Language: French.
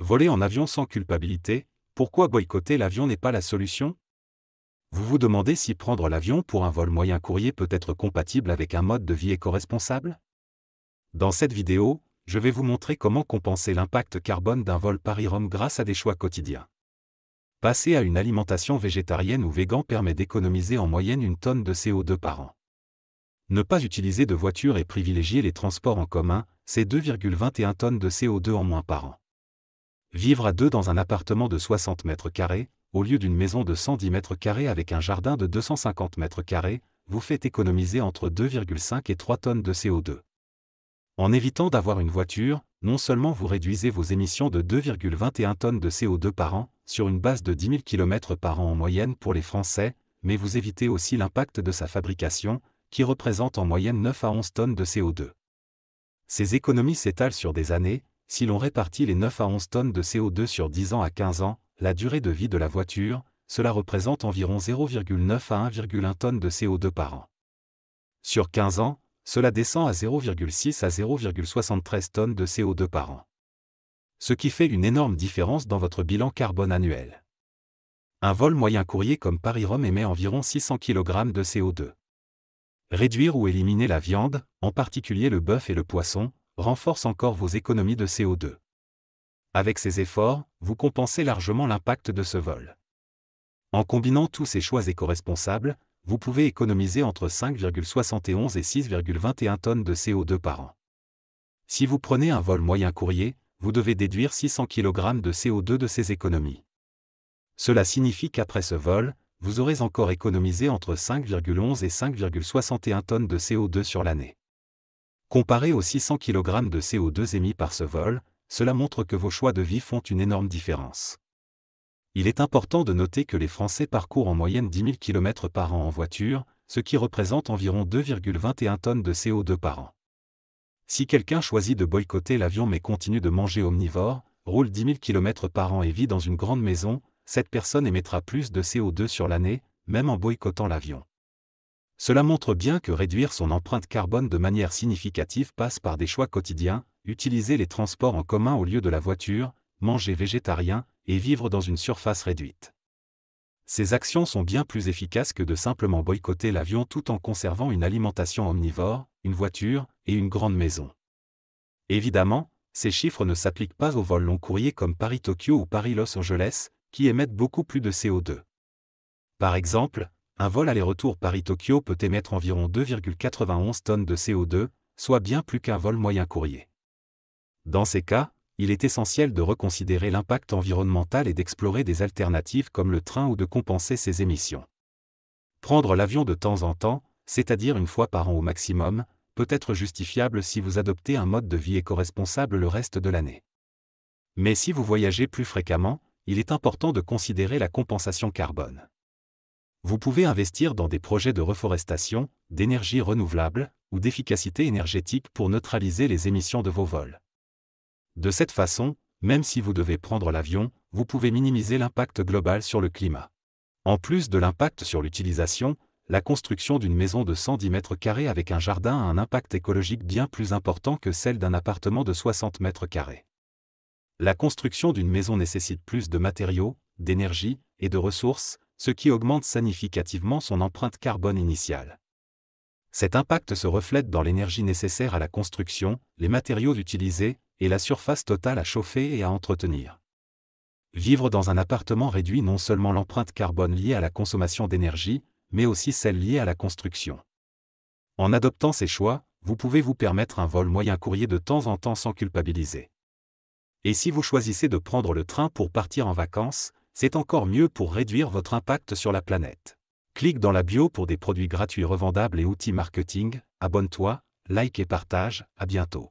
Voler en avion sans culpabilité, pourquoi boycotter l'avion n'est pas la solution Vous vous demandez si prendre l'avion pour un vol moyen courrier peut être compatible avec un mode de vie éco-responsable Dans cette vidéo, je vais vous montrer comment compenser l'impact carbone d'un vol Paris-Rome grâce à des choix quotidiens. Passer à une alimentation végétarienne ou végan permet d'économiser en moyenne une tonne de CO2 par an. Ne pas utiliser de voiture et privilégier les transports en commun, c'est 2,21 tonnes de CO2 en moins par an vivre à deux dans un appartement de 60 mètres carrés, au lieu d'une maison de 110 mètres carrés avec un jardin de 250 mètres carrés, vous fait économiser entre 2,5 et 3 tonnes de CO2. En évitant d'avoir une voiture, non seulement vous réduisez vos émissions de 2,21 tonnes de CO2 par an, sur une base de 10 000 km par an en moyenne pour les Français, mais vous évitez aussi l'impact de sa fabrication, qui représente en moyenne 9 à 11 tonnes de CO2. Ces économies s'étalent sur des années, si l'on répartit les 9 à 11 tonnes de CO2 sur 10 ans à 15 ans, la durée de vie de la voiture, cela représente environ 0,9 à 1,1 tonne de CO2 par an. Sur 15 ans, cela descend à 0,6 à 0,73 tonnes de CO2 par an. Ce qui fait une énorme différence dans votre bilan carbone annuel. Un vol moyen courrier comme Paris-Rome émet environ 600 kg de CO2. Réduire ou éliminer la viande, en particulier le bœuf et le poisson, renforce encore vos économies de CO2. Avec ces efforts, vous compensez largement l'impact de ce vol. En combinant tous ces choix éco-responsables, vous pouvez économiser entre 5,71 et 6,21 tonnes de CO2 par an. Si vous prenez un vol moyen courrier, vous devez déduire 600 kg de CO2 de ces économies. Cela signifie qu'après ce vol, vous aurez encore économisé entre 5,11 et 5,61 tonnes de CO2 sur l'année. Comparé aux 600 kg de CO2 émis par ce vol, cela montre que vos choix de vie font une énorme différence. Il est important de noter que les Français parcourent en moyenne 10 000 km par an en voiture, ce qui représente environ 2,21 tonnes de CO2 par an. Si quelqu'un choisit de boycotter l'avion mais continue de manger omnivore, roule 10 000 km par an et vit dans une grande maison, cette personne émettra plus de CO2 sur l'année, même en boycottant l'avion. Cela montre bien que réduire son empreinte carbone de manière significative passe par des choix quotidiens, utiliser les transports en commun au lieu de la voiture, manger végétarien et vivre dans une surface réduite. Ces actions sont bien plus efficaces que de simplement boycotter l'avion tout en conservant une alimentation omnivore, une voiture et une grande maison. Évidemment, ces chiffres ne s'appliquent pas aux vols long courriers comme Paris-Tokyo ou Paris-Los Angeles, qui émettent beaucoup plus de CO2. Par exemple, un vol aller-retour Paris-Tokyo peut émettre environ 2,91 tonnes de CO2, soit bien plus qu'un vol moyen courrier. Dans ces cas, il est essentiel de reconsidérer l'impact environnemental et d'explorer des alternatives comme le train ou de compenser ses émissions. Prendre l'avion de temps en temps, c'est-à-dire une fois par an au maximum, peut être justifiable si vous adoptez un mode de vie éco-responsable le reste de l'année. Mais si vous voyagez plus fréquemment, il est important de considérer la compensation carbone vous pouvez investir dans des projets de reforestation, d'énergie renouvelable ou d'efficacité énergétique pour neutraliser les émissions de vos vols. De cette façon, même si vous devez prendre l'avion, vous pouvez minimiser l'impact global sur le climat. En plus de l'impact sur l'utilisation, la construction d'une maison de 110 mètres carrés avec un jardin a un impact écologique bien plus important que celle d'un appartement de 60 mètres carrés. La construction d'une maison nécessite plus de matériaux, d'énergie et de ressources, ce qui augmente significativement son empreinte carbone initiale. Cet impact se reflète dans l'énergie nécessaire à la construction, les matériaux utilisés et la surface totale à chauffer et à entretenir. Vivre dans un appartement réduit non seulement l'empreinte carbone liée à la consommation d'énergie, mais aussi celle liée à la construction. En adoptant ces choix, vous pouvez vous permettre un vol moyen courrier de temps en temps sans culpabiliser. Et si vous choisissez de prendre le train pour partir en vacances, c'est encore mieux pour réduire votre impact sur la planète. Clique dans la bio pour des produits gratuits revendables et outils marketing, abonne-toi, like et partage, à bientôt.